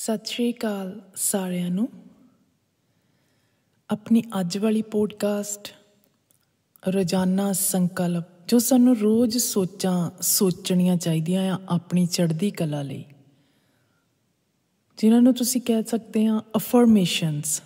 ਸਤਿ ਸ਼੍ਰੀ ਅਕਾਲ ਸਾਰਿਆਂ ਨੂੰ ਆਪਣੀ ਅੱਜ ਵਾਲੀ ਪੋਡਕਾਸਟ ਰੋਜ਼ਾਨਾ ਸੰਕਲਪ ਜੋ ਸਾਨੂੰ ਰੋਜ਼ ਸੋਚਾਂ ਸੋਚਣੀਆਂ ਚਾਹੀਦੀਆਂ ਆ ਆਪਣੀ ਚੜ੍ਹਦੀ ਕਲਾ ਲਈ ਜਿਨ੍ਹਾਂ ਨੂੰ ਤੁਸੀਂ ਕਹਿ ਸਕਦੇ ਆ ਅਫਰਮੇਸ਼ਨਸ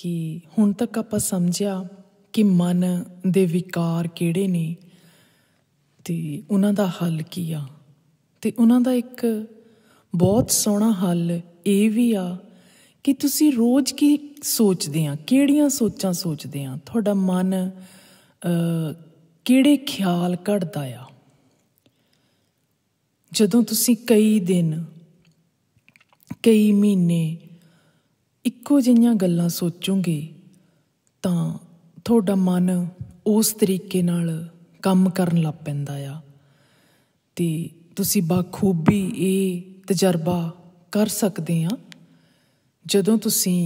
ਕਿ ਹੁਣ ਤੱਕ ਆਪਾਂ ਸਮਝਿਆ ਕਿ ਮਨ ਦੇ ਵਿਕਾਰ ਕਿਹੜੇ ਨੇ ਤੇ ਉਹਨਾਂ ਦਾ ਹੱਲ ਕੀ ਆ ਤੇ ਉਹਨਾਂ ਦਾ ਇੱਕ ਬਹੁਤ ਸੋਹਣਾ ਹੱਲ ਇਹ ਵੀ ਆ ਕਿ ਤੁਸੀਂ ਰੋਜ਼ ਕੀ ਸੋਚਦੇ ਆ ਕਿਹੜੀਆਂ ਸੋਚਾਂ ਸੋਚਦੇ ਆ ਤੁਹਾਡਾ ਮਨ ਕਿਹੜੇ ਖਿਆਲ ਘੜਦਾ ਆ ਜਦੋਂ ਤੁਸੀਂ ਕਈ ਦਿਨ ਕਈ ਮਹੀਨੇ ਇੱਕੋ ਜਿਹੀਆਂ ਗੱਲਾਂ ਸੋਚੋਗੇ ਤਾਂ ਤੁਹਾਡਾ ਮਨ ਉਸ ਤਰੀਕੇ ਨਾਲ ਕੰਮ ਕਰਨ ਲੱਗ ਪੈਂਦਾ ਆ ਤੇ ਤੁਸੀਂ ਬਾਖੂਬੀ ਇਹ ਤਜਰਬਾ ਕਰ ਸਕਦੇ ਆ ਜਦੋਂ ਤੁਸੀਂ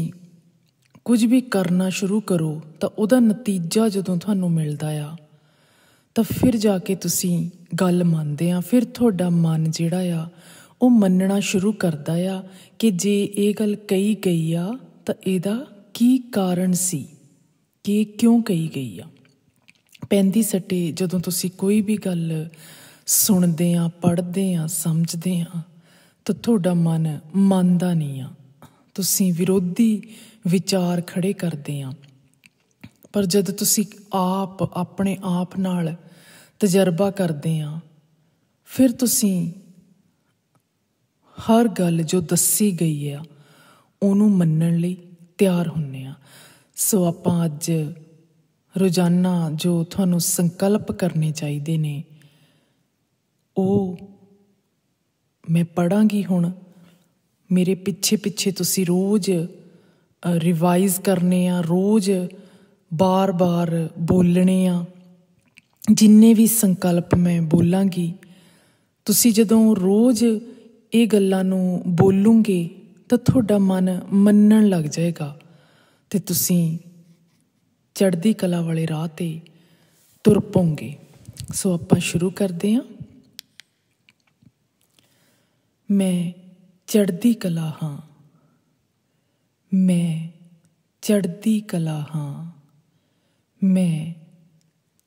ਕੁਝ ਵੀ ਕਰਨਾ ਸ਼ੁਰੂ ਕਰੋ ਤਾਂ ਉਹਦਾ ਨਤੀਜਾ ਜਦੋਂ ਤੁਹਾਨੂੰ ਮਿਲਦਾ ਆ ਤਾਂ ਫਿਰ ਜਾ ਕੇ ਤੁਸੀਂ ਗੱਲ ਮੰਨਦੇ ਆ ਫਿਰ ਤੁਹਾਡਾ ਮਨ ਜਿਹੜਾ ਆ ਉਹ ਮੰਨਣਾ ਸ਼ੁਰੂ ਕਰਦਾ ਆ ਕਿ ਜੇ ਇਹ ਗੱਲ ਕਹੀ ਗਈ ਆ ਤਾਂ ਇਹਦਾ ਕੀ ਕਾਰਨ ਸੀ ਕਿ ਕਿਉਂ ਕਹੀ ਗਈ ਆ ਪੈਂਦੀ ਸੱਟੇ ਜਦੋਂ ਤੁਸੀਂ ਕੋਈ ਵੀ ਗੱਲ ਸੁਣਦੇ ਆ ਪੜ੍ਹਦੇ ਆ ਸਮਝਦੇ ਆ ਤਾਂ ਤੁਹਾਡਾ ਮਨ ਮੰਨਦਾ ਨਹੀਂ ਆ ਤੁਸੀਂ ਵਿਰੋਧੀ ਵਿਚਾਰ ਖੜੇ ਕਰਦੇ ਆ ਪਰ ਜਦ ਤੁਸੀਂ ਆਪ ਆਪਣੇ ਆਪ ਨਾਲ ਤਜਰਬਾ ਕਰਦੇ ਆ ਫਿਰ ਤੁਸੀਂ ਹਰ ਗੱਲ ਜੋ ਦੱਸੀ ਗਈ ਆ ਉਹਨੂੰ ਮੰਨਣ ਲਈ ਤਿਆਰ ਹੁੰਨੇ ਆ ਸੋ ਆਪਾਂ ਅੱਜ ਰੋਜ਼ਾਨਾ ਜੋ ਤੁਹਾਨੂੰ ਸੰਕਲਪ ਕਰਨੇ ਚਾਹੀਦੇ ਨੇ ਉਹ ਮੈਂ ਪੜਾਂਗੀ ਹੁਣ ਮੇਰੇ ਪਿੱਛੇ ਪਿੱਛੇ ਤੁਸੀਂ ਰੋਜ਼ ਰਿਵਾਈਜ਼ ਕਰਨੇ ਆ ਰੋਜ਼ ਬਾਰ-ਬਾਰ ਬੋਲਣੇ ਆ ਜਿੰਨੇ ਵੀ ਸੰਕਲਪ ਮੈਂ ਬੋਲਾਂਗੀ ਤੁਸੀਂ ਜਦੋਂ ਰੋਜ਼ ਇਹ ਗੱਲਾਂ ਨੂੰ ਬੋਲੂਗੇ ਤਾਂ ਤੁਹਾਡਾ ਮਨ ਮੰਨਣ ਲੱਗ ਜਾਏਗਾ ਤੇ ਤੁਸੀਂ ਚੜ੍ਹਦੀ ਕਲਾ ਵਾਲੇ ਰਾਹ ਤੇ ਤੁਰ ਪੋਗੇ ਸੋ ਆਪਾਂ ਸ਼ੁਰੂ ਕਰਦੇ ਹਾਂ ਮੈਂ ਚੜਦੀ ਕਲਾ ਹਾਂ ਮੈਂ ਚੜਦੀ ਕਲਾ ਹਾਂ ਮੈਂ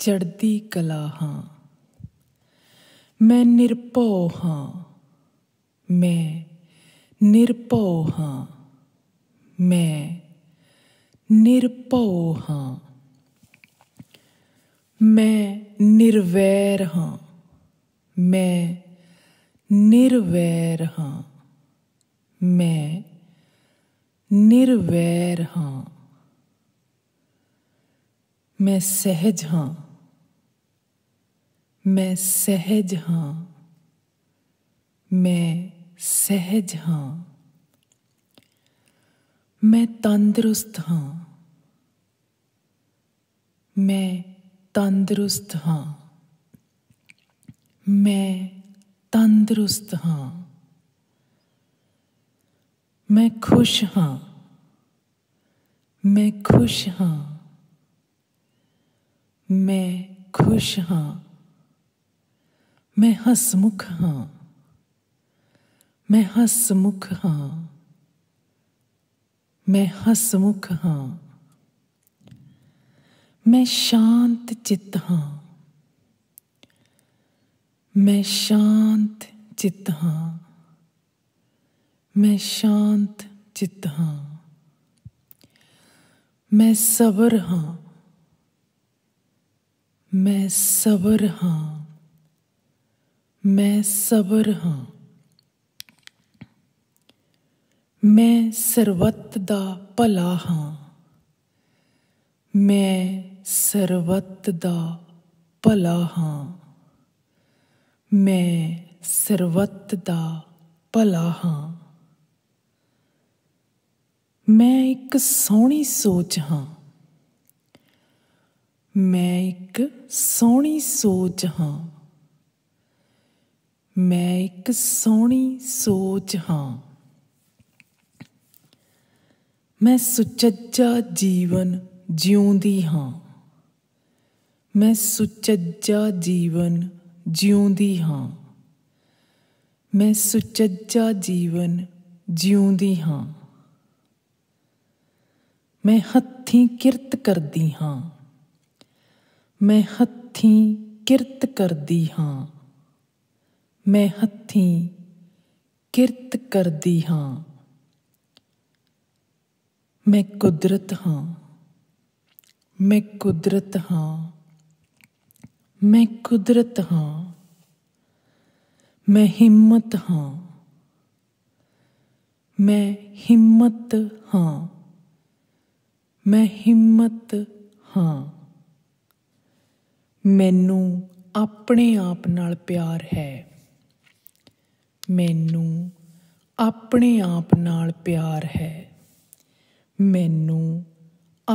ਚੜਦੀ ਕਲਾ ਹਾਂ ਮੈਂ ਨਿਰਭਉ ਹਾਂ ਮੈਂ ਨਿਰਭਉ ਹਾਂ ਮੈਂ ਨਿਰਭਉ ਹਾਂ ਮੈਂ ਨਿਰਵੈਰ ਹਾਂ ਮੈਂ निर्वैर हाँ मैं निर्वैर हाँ मैं सहज हाँ मैं सहज हाँ मैं सहज हाँ मैं तंदुरुस्त हाँ मैं तंदुरुस्त हाँ मैं तंदुरुस्त हाँ मैं खुश हाँ मैं खुश हाँ मैं खुश हाँ मैं हसमुख हां मैं हसमुख हां मैं हसमुख हां मैं शांत चित्त हां ਮੈਂ ਸ਼ਾਂਤ ਚਿੱਤ ਹਾਂ ਮੈਂ ਸ਼ਾਂਤ ਚਿੱਤ ਹਾਂ ਮੈਂ ਸਬਰ ਹਾਂ ਮੈਂ ਸਬਰ ਹਾਂ ਮੈਂ ਸਬਰ ਹਾਂ ਮੈਂ ਸਰਵਤ ਦਾ ਭਲਾ ਹਾਂ ਮੈਂ ਸਰਵਤ ਦਾ ਭਲਾ ਹਾਂ ਮੈਂ ਸਰਵਤ ਦਾ ਭਲਾ ਹਾਂ ਮੈਂ ਇੱਕ ਸੋਹਣੀ ਸੋਚ ਹਾਂ ਮੈਂ ਇੱਕ ਸੋਹਣੀ ਸੋਚ ਹਾਂ ਮੈਂ ਇੱਕ ਸੋਹਣੀ ਸੋਚ ਹਾਂ ਮੈਂ ਸੁਚੱਜਾ ਜੀਵਨ ਜਿਉਂਦੀ ਹਾਂ ਮੈਂ ਸੁਚੱਜਾ ਜੀਵਨ ਜਿਉਂਦੀ ਹਾਂ ਮੈਂ ਸੁਚੱਜਾ ਜੀਵਨ ਜਿਉਂਦੀ ਹਾਂ ਮੈਂ ਹੱਥੀਂ ਕਿਰਤ ਕਰਦੀ ਹਾਂ ਮੈਂ ਹੱਥੀਂ ਕਿਰਤ ਕਰਦੀ ਹਾਂ ਮੈਂ ਹੱਥੀਂ ਕਿਰਤ ਕਰਦੀ ਹਾਂ ਮੈਂ ਕੁਦਰਤ ਹਾਂ ਮੈਂ ਕੁਦਰਤ ਹਾਂ ਮੈਂ ਕੁਦਰਤ ਹਾਂ ਮੈਂ ਹਿੰਮਤ ਹਾਂ ਮੈਂ ਹਿੰਮਤ ਹਾਂ ਮੈਂ ਹਿੰਮਤ ਹਾਂ ਮੈਨੂੰ ਆਪਣੇ ਆਪ ਨਾਲ ਪਿਆਰ ਹੈ ਮੈਨੂੰ ਆਪਣੇ ਆਪ ਨਾਲ ਪਿਆਰ ਹੈ ਮੈਨੂੰ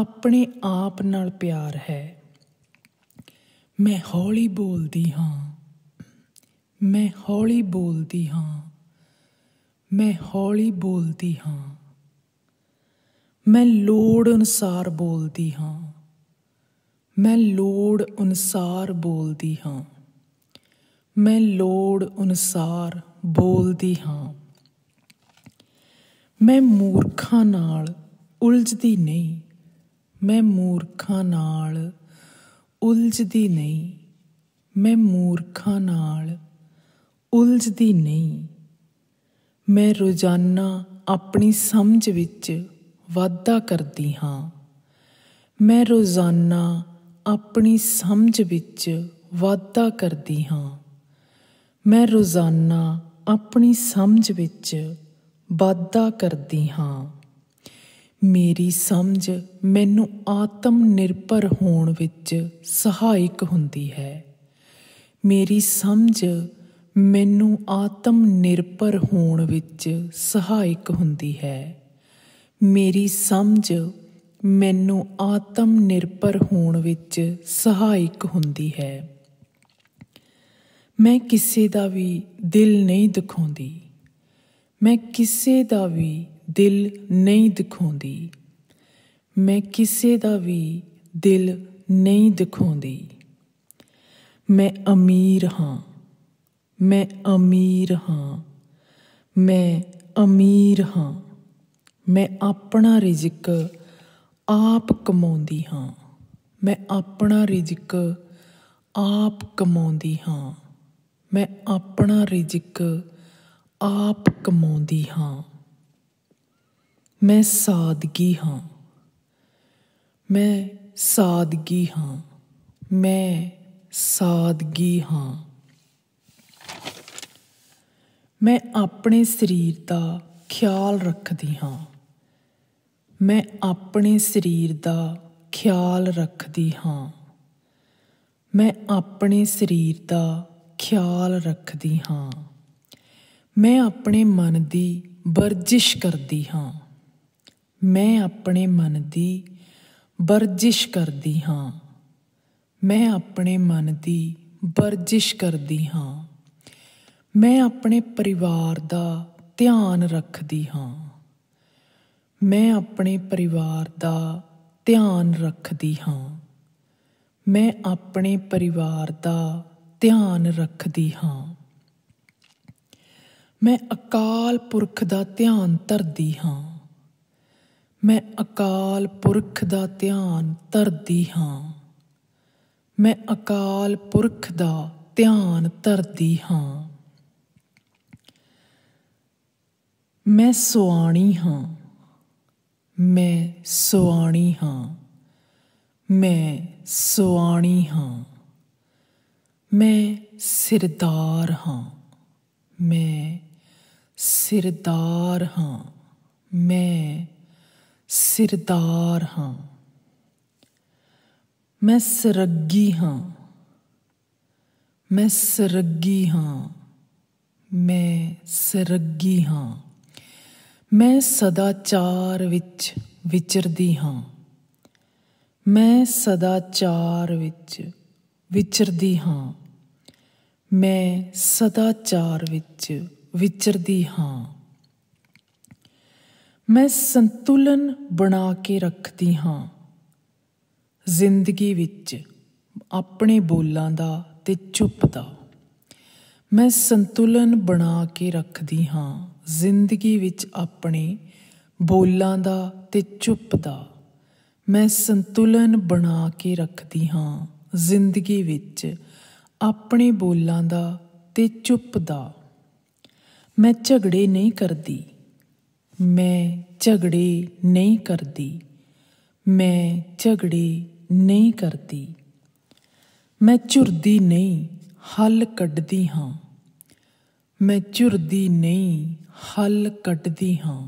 ਆਪਣੇ ਆਪ ਨਾਲ ਪਿਆਰ ਹੈ ਮੈਂ ਹੌਲੀ ਬੋਲਦੀ ਹਾਂ ਮੈਂ ਹੌਲੀ ਬੋਲਦੀ ਹਾਂ ਮੈਂ ਹੌਲੀ ਬੋਲਦੀ ਹਾਂ ਮੈਂ ਲੋੜ ਅਨੁਸਾਰ ਬੋਲਦੀ ਹਾਂ ਮੈਂ ਲੋੜ ਅਨੁਸਾਰ ਬੋਲਦੀ ਹਾਂ ਮੈਂ ਲੋੜ ਅਨੁਸਾਰ ਬੋਲਦੀ ਹਾਂ ਮੈਂ ਮੂਰਖਾਂ ਨਾਲ ਉਲਝਦੀ ਨਹੀਂ ਮੈਂ ਮੂਰਖਾਂ ਨਾਲ ਉਲਝਦੀ ਨਹੀਂ ਮੈਂ ਮੂਰਖਾਂ ਨਾਲ ਉਲਝਦੀ ਨਹੀਂ ਮੈਂ ਰੋਜ਼ਾਨਾ ਆਪਣੀ ਸਮਝ ਵਿੱਚ ਵਾਧਾ ਕਰਦੀ ਹਾਂ ਮੈਂ ਰੋਜ਼ਾਨਾ ਆਪਣੀ ਸਮਝ ਵਿੱਚ ਵਾਧਾ ਕਰਦੀ ਹਾਂ ਮੈਂ ਰੋਜ਼ਾਨਾ ਆਪਣੀ ਸਮਝ ਵਿੱਚ ਵਾਧਾ ਕਰਦੀ ਹਾਂ ਮੇਰੀ ਸਮਝ ਮੈਨੂੰ ਆਤਮ ਨਿਰਭਰ ਹੋਣ ਵਿੱਚ ਸਹਾਇਕ ਹੁੰਦੀ ਹੈ ਮੇਰੀ ਸਮਝ ਮੈਨੂੰ ਆਤਮ ਨਿਰਭਰ ਹੋਣ ਵਿੱਚ ਸਹਾਇਕ ਹੁੰਦੀ ਹੈ ਮੇਰੀ ਸਮਝ ਮੈਨੂੰ ਆਤਮ ਨਿਰਭਰ ਹੋਣ ਵਿੱਚ ਸਹਾਇਕ ਹੁੰਦੀ ਹੈ ਮੈਂ ਕਿਸੇ ਦਾ ਵੀ ਦਿਲ ਨਹੀਂ ਦੁਖਾਉਂਦੀ ਮੈਂ ਕਿਸੇ ਦਾ ਵੀ ਦਿਲ ਨਹੀਂ ਦਿਖਾਉਂਦੀ ਮੈਂ ਕਿਸੇ ਦਾ ਵੀ ਦਿਲ ਨਹੀਂ ਦਿਖਾਉਂਦੀ ਮੈਂ ਅਮੀਰ ਹਾਂ ਮੈਂ ਅਮੀਰ ਹਾਂ ਮੈਂ ਅਮੀਰ ਹਾਂ ਮੈਂ ਆਪਣਾ ਰਿਜ਼ਕ ਆਪ ਕਮਾਉਂਦੀ ਹਾਂ ਮੈਂ ਆਪਣਾ ਰਿਜ਼ਕ ਆਪ ਕਮਾਉਂਦੀ ਹਾਂ ਮੈਂ ਆਪਣਾ ਰਿਜ਼ਕ ਆਪ ਕਮਾਉਂਦੀ ਹਾਂ ਮੈਂ ਸਾਦਗੀ ਹਾਂ ਮੈਂ ਸਾਦਗੀ ਹਾਂ ਮੈਂ ਸਾਦਗੀ ਹਾਂ ਮੈਂ ਆਪਣੇ ਸਰੀਰ ਦਾ ਖਿਆਲ ਰੱਖਦੀ ਹਾਂ ਮੈਂ ਆਪਣੇ ਸਰੀਰ ਦਾ ਖਿਆਲ ਰੱਖਦੀ ਹਾਂ ਮੈਂ ਆਪਣੇ ਸਰੀਰ ਦਾ ਖਿਆਲ ਰੱਖਦੀ ਹਾਂ ਮੈਂ ਆਪਣੇ ਮਨ ਦੀ ਵਰਜਿਸ਼ ਕਰਦੀ ਹਾਂ ਮੈਂ ਆਪਣੇ ਮਨ ਦੀ ਵਰਜਿਸ਼ ਕਰਦੀ ਹਾਂ ਮੈਂ ਆਪਣੇ ਮਨ ਦੀ ਵਰਜਿਸ਼ ਕਰਦੀ ਹਾਂ ਮੈਂ ਆਪਣੇ ਪਰਿਵਾਰ ਦਾ ਧਿਆਨ ਰੱਖਦੀ ਹਾਂ ਮੈਂ ਆਪਣੇ ਪਰਿਵਾਰ ਦਾ ਧਿਆਨ ਰੱਖਦੀ ਹਾਂ ਮੈਂ ਆਪਣੇ ਪਰਿਵਾਰ ਦਾ ਧਿਆਨ ਰੱਖਦੀ ਹਾਂ ਮੈਂ ਅਕਾਲ ਪੁਰਖ ਦਾ ਧਿਆਨ ਧਰਦੀ ਹਾਂ ਮੈਂ ਅਕਾਲ ਪੁਰਖ ਦਾ ਧਿਆਨ ਧਰਦੀ ਹਾਂ ਮੈਂ ਅਕਾਲ ਪੁਰਖ ਦਾ ਧਿਆਨ ਧਰਦੀ ਹਾਂ ਮੈਂ ਸੁਆਣੀ ਹਾਂ ਮੈਂ ਸੁਆਣੀ ਹਾਂ ਮੈਂ ਸੁਆਣੀ ਹਾਂ ਮੈਂ ਸਿਰਦਾਰ ਹਾਂ ਮੈਂ ਸਿਰਦਾਰ ਹਾਂ ਮੈਂ ਸਿਰਦਾਰ ਹਾਂ ਮੈਂ ਸਰੱਗੀ ਹਾਂ ਮੈਂ ਸਰੱਗੀ ਹਾਂ ਮੈਂ ਸਰੱਗੀ ਹਾਂ ਮੈਂ ਸਦਾਚਾਰ ਵਿੱਚ ਵਿਚਰਦੀ ਹਾਂ ਮੈਂ ਸਦਾਚਾਰ ਵਿੱਚ ਵਿਚਰਦੀ ਹਾਂ ਮੈਂ ਸਦਾਚਾਰ ਵਿੱਚ ਵਿਚਰਦੀ ਹਾਂ ਮੈਂ ਸੰਤੁਲਨ ਬਣਾ ਕੇ ਰੱਖਦੀ ਹਾਂ ਜ਼ਿੰਦਗੀ ਵਿੱਚ ਆਪਣੇ ਬੋਲਾਂ ਦਾ ਤੇ ਚੁੱਪ ਦਾ ਮੈਂ ਸੰਤੁਲਨ ਬਣਾ ਕੇ ਰੱਖਦੀ ਹਾਂ ਜ਼ਿੰਦਗੀ ਵਿੱਚ ਆਪਣੇ ਬੋਲਾਂ ਦਾ ਤੇ ਚੁੱਪ ਦਾ ਮੈਂ ਸੰਤੁਲਨ ਬਣਾ ਕੇ ਰੱਖਦੀ ਹਾਂ ਜ਼ਿੰਦਗੀ ਵਿੱਚ ਆਪਣੇ ਬੋਲਾਂ ਦਾ ਤੇ ਚੁੱਪ ਦਾ ਮੈਂ ਝਗੜੇ ਨਹੀਂ ਕਰਦੀ ਮੈਂ ਝਗੜੇ ਨਹੀਂ ਕਰਦੀ ਮੈਂ ਝਗੜੇ ਨਹੀਂ ਕਰਦੀ ਮੈਂ ਝੁਰਦੀ ਨਹੀਂ ਹੱਲ ਕੱਢਦੀ ਹਾਂ ਮੈਂ ਝੁਰਦੀ ਨਹੀਂ ਹੱਲ ਕੱਢਦੀ ਹਾਂ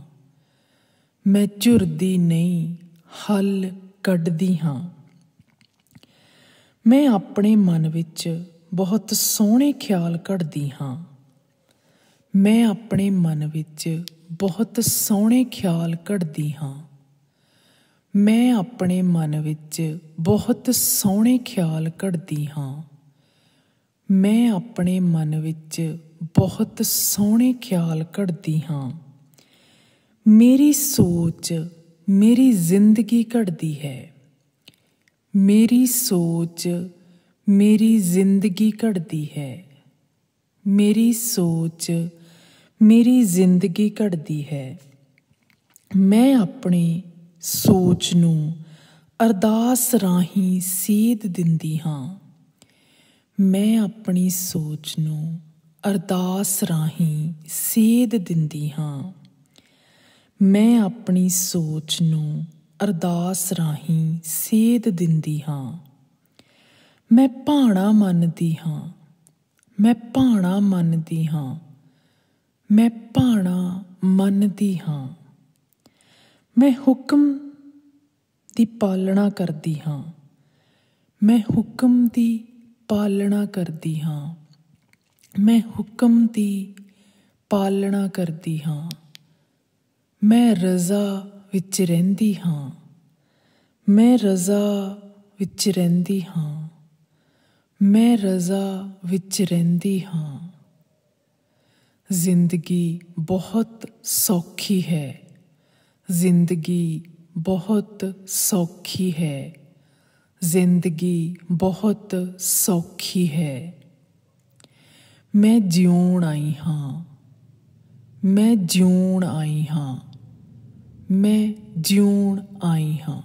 ਮੈਂ ਝੁਰਦੀ ਨਹੀਂ ਹੱਲ ਕੱਢਦੀ ਹਾਂ ਮੈਂ ਆਪਣੇ ਮਨ ਵਿੱਚ ਬਹੁਤ ਸੋਹਣੇ ਖਿਆਲ ਕੱਢਦੀ ਹਾਂ ਮੈਂ ਆਪਣੇ ਮਨ ਵਿੱਚ ਬਹੁਤ ਸੋਹਣੇ ਖਿਆਲ ਘੜਦੀ ਹਾਂ ਮੈਂ ਆਪਣੇ ਮਨ ਵਿੱਚ ਬਹੁਤ ਸੋਹਣੇ ਖਿਆਲ ਘੜਦੀ ਹਾਂ ਮੈਂ ਆਪਣੇ ਮਨ ਵਿੱਚ ਬਹੁਤ ਸੋਹਣੇ ਖਿਆਲ ਘੜਦੀ ਹਾਂ ਮੇਰੀ ਸੋਚ ਮੇਰੀ ਜ਼ਿੰਦਗੀ ਘੜਦੀ ਹੈ ਮੇਰੀ ਸੋਚ ਮੇਰੀ ਜ਼ਿੰਦਗੀ ਘੜਦੀ ਹੈ ਮੇਰੀ ਸੋਚ ਮੇਰੀ ਜ਼ਿੰਦਗੀ ਘੜਦੀ ਹੈ ਮੈਂ ਆਪਣੀ ਸੋਚ ਨੂੰ ਅਰਦਾਸ ਰਾਹੀਂ ਸੀਧ ਦਿੰਦੀ ਹਾਂ ਮੈਂ ਆਪਣੀ ਸੋਚ ਨੂੰ ਅਰਦਾਸ ਰਾਹੀਂ ਸੀਧ ਦਿੰਦੀ ਹਾਂ ਮੈਂ ਆਪਣੀ ਸੋਚ ਨੂੰ ਅਰਦਾਸ ਰਾਹੀਂ ਸੇਧ ਦਿੰਦੀ ਹਾਂ ਮੈਂ ਭਾਣਾ ਮੰਨਦੀ ਹਾਂ ਮੈਂ ਭਾਣਾ ਮੰਨਦੀ ਹਾਂ ਮੈਂ ਭਾਣਾ ਮੰਨਦੀ ਹਾਂ ਮੈਂ ਹੁਕਮ ਦੀ ਪਾਲਣਾ ਕਰਦੀ ਹਾਂ ਮੈਂ ਹੁਕਮ ਦੀ ਪਾਲਣਾ ਕਰਦੀ ਹਾਂ ਮੈਂ ਹੁਕਮ ਦੀ ਪਾਲਣਾ ਕਰਦੀ ਹਾਂ ਮੈਂ ਰਜ਼ਾ ਵਿੱਚ ਰਹਿੰਦੀ ਹਾਂ ਮੈਂ ਰਜ਼ਾ ਵਿੱਚ ਰਹਿੰਦੀ ਹਾਂ ਮੈਂ ਰਜ਼ਾ ਵਿੱਚ ਰਹਿੰਦੀ ਹਾਂ ਜ਼ਿੰਦਗੀ ਬਹੁਤ ਸੌਖੀ ਹੈ ਜ਼ਿੰਦਗੀ ਬਹੁਤ ਸੌਖੀ ਹੈ ਜ਼ਿੰਦਗੀ ਬਹੁਤ ਸੌਖੀ ਹੈ ਮੈਂ ਜਿਉਣ ਆਈ ਹਾਂ ਮੈਂ ਜਿਉਣ ਆਈ ਹਾਂ ਮੈਂ ਜਿਉਣ ਆਈ ਹਾਂ